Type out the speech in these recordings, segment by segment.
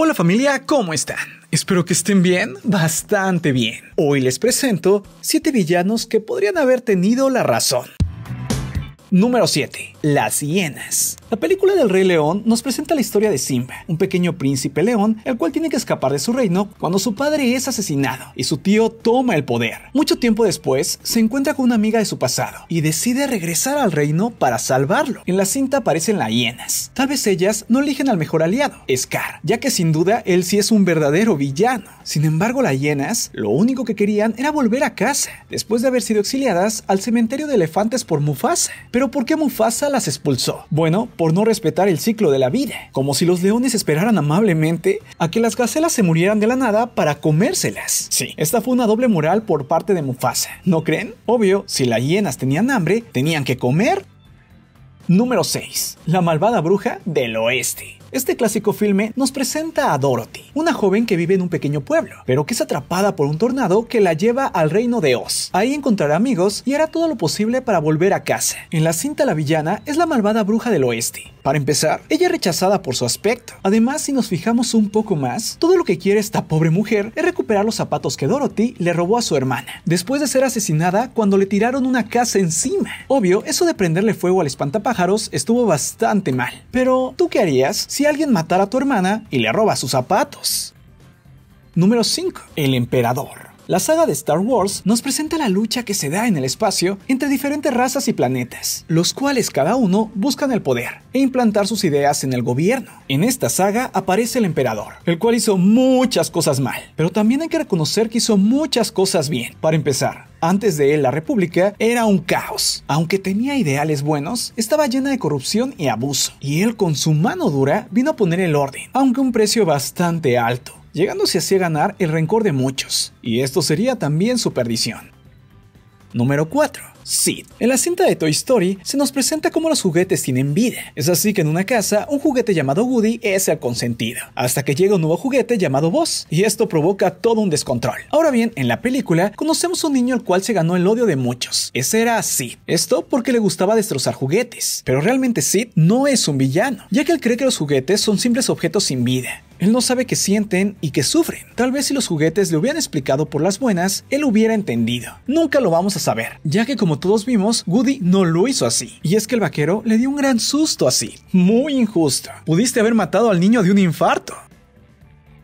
Hola familia, ¿cómo están? Espero que estén bien, bastante bien. Hoy les presento 7 villanos que podrían haber tenido la razón. Número 7. Las hienas. La película del Rey León nos presenta la historia de Simba, un pequeño príncipe león, el cual tiene que escapar de su reino cuando su padre es asesinado y su tío toma el poder. Mucho tiempo después, se encuentra con una amiga de su pasado y decide regresar al reino para salvarlo. En la cinta aparecen las hienas. Tal vez ellas no eligen al mejor aliado, Scar, ya que sin duda él sí es un verdadero villano. Sin embargo, las hienas lo único que querían era volver a casa, después de haber sido exiliadas al cementerio de elefantes por Mufasa. Pero ¿por qué Mufasa las expulsó? Bueno, por no respetar el ciclo de la vida, como si los leones esperaran amablemente a que las gacelas se murieran de la nada para comérselas. Sí, esta fue una doble moral por parte de Mufasa, ¿no creen? Obvio, si las hienas tenían hambre, tenían que comer Número 6. La malvada bruja del oeste. Este clásico filme nos presenta a Dorothy, una joven que vive en un pequeño pueblo, pero que es atrapada por un tornado que la lleva al reino de Oz. Ahí encontrará amigos y hará todo lo posible para volver a casa. En la cinta la villana es la malvada bruja del oeste, para empezar, ella es rechazada por su aspecto. Además, si nos fijamos un poco más, todo lo que quiere esta pobre mujer es recuperar los zapatos que Dorothy le robó a su hermana, después de ser asesinada cuando le tiraron una casa encima. Obvio, eso de prenderle fuego al espantapájaros estuvo bastante mal. Pero, ¿tú qué harías si alguien matara a tu hermana y le roba sus zapatos? Número 5. El emperador. La saga de Star Wars nos presenta la lucha que se da en el espacio entre diferentes razas y planetas, los cuales cada uno buscan el poder e implantar sus ideas en el gobierno. En esta saga aparece el emperador, el cual hizo muchas cosas mal, pero también hay que reconocer que hizo muchas cosas bien. Para empezar, antes de él, la República era un caos. Aunque tenía ideales buenos, estaba llena de corrupción y abuso. Y él con su mano dura vino a poner el orden, aunque un precio bastante alto llegándose así a ganar el rencor de muchos, y esto sería también su perdición. Número 4. Sid. En la cinta de Toy Story se nos presenta cómo los juguetes tienen vida. Es así que en una casa, un juguete llamado Woody es el consentido, hasta que llega un nuevo juguete llamado Buzz, y esto provoca todo un descontrol. Ahora bien, en la película conocemos un niño al cual se ganó el odio de muchos. Ese era Sid. Esto porque le gustaba destrozar juguetes, pero realmente Sid no es un villano, ya que él cree que los juguetes son simples objetos sin vida, él no sabe que sienten y que sufren. Tal vez si los juguetes le hubieran explicado por las buenas, él hubiera entendido. Nunca lo vamos a saber, ya que como todos vimos, Goody no lo hizo así. Y es que el vaquero le dio un gran susto así. Muy injusto. Pudiste haber matado al niño de un infarto.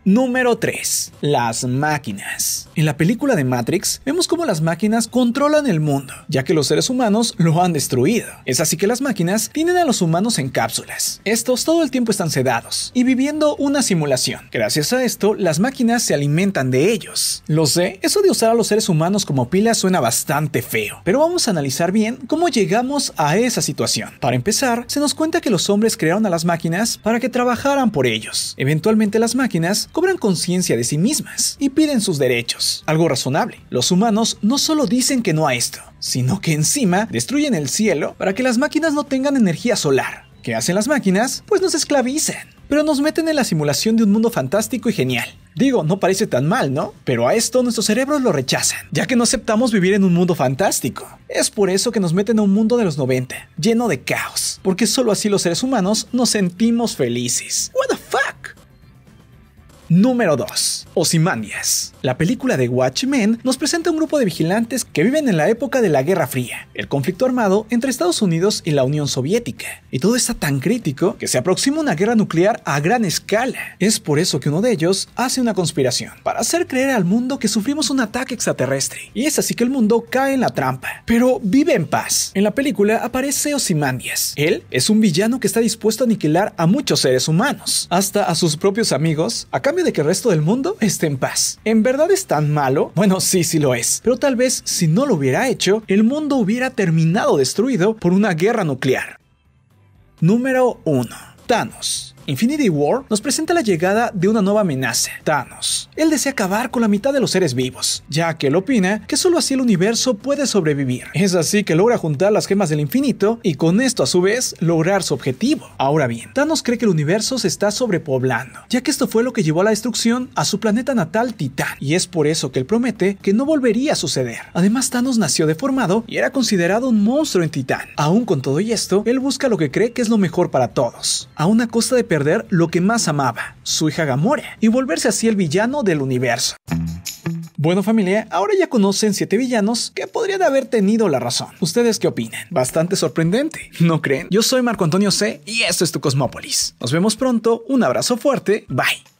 Número 3. Las máquinas. En la película de Matrix vemos cómo las máquinas controlan el mundo, ya que los seres humanos lo han destruido. Es así que las máquinas tienen a los humanos en cápsulas. Estos todo el tiempo están sedados y viviendo una simulación. Gracias a esto, las máquinas se alimentan de ellos. Lo sé, eso de usar a los seres humanos como pilas suena bastante feo, pero vamos a analizar bien cómo llegamos a esa situación. Para empezar, se nos cuenta que los hombres crearon a las máquinas para que trabajaran por ellos. Eventualmente las máquinas cobran conciencia de sí mismas y piden sus derechos. Algo razonable. Los humanos no solo dicen que no a esto, sino que encima destruyen el cielo para que las máquinas no tengan energía solar. ¿Qué hacen las máquinas? Pues nos esclavizan. Pero nos meten en la simulación de un mundo fantástico y genial. Digo, no parece tan mal, ¿no? Pero a esto nuestros cerebros lo rechazan, ya que no aceptamos vivir en un mundo fantástico. Es por eso que nos meten a un mundo de los 90, lleno de caos, porque solo así los seres humanos nos sentimos felices. What the Número 2. Ozymandias. La película de Watchmen nos presenta un grupo de vigilantes que viven en la época de la Guerra Fría, el conflicto armado entre Estados Unidos y la Unión Soviética. Y todo está tan crítico que se aproxima una guerra nuclear a gran escala. Es por eso que uno de ellos hace una conspiración, para hacer creer al mundo que sufrimos un ataque extraterrestre. Y es así que el mundo cae en la trampa. Pero vive en paz. En la película aparece Ozymandias. Él es un villano que está dispuesto a aniquilar a muchos seres humanos, hasta a sus propios amigos, a de que el resto del mundo esté en paz. ¿En verdad es tan malo? Bueno, sí, sí lo es. Pero tal vez si no lo hubiera hecho, el mundo hubiera terminado destruido por una guerra nuclear. Número 1. Thanos. Infinity War nos presenta la llegada de una nueva amenaza, Thanos. Él desea acabar con la mitad de los seres vivos, ya que él opina que solo así el universo puede sobrevivir. Es así que logra juntar las gemas del infinito y con esto a su vez lograr su objetivo. Ahora bien, Thanos cree que el universo se está sobrepoblando, ya que esto fue lo que llevó a la destrucción a su planeta natal Titán, y es por eso que él promete que no volvería a suceder. Además, Thanos nació deformado y era considerado un monstruo en Titán. Aún con todo y esto, él busca lo que cree que es lo mejor para todos, a una costa de perder lo que más amaba, su hija Gamora, y volverse así el villano del universo. Bueno familia, ahora ya conocen siete villanos que podrían haber tenido la razón. ¿Ustedes qué opinan? Bastante sorprendente, ¿no creen? Yo soy Marco Antonio C y esto es tu Cosmópolis. Nos vemos pronto, un abrazo fuerte, bye.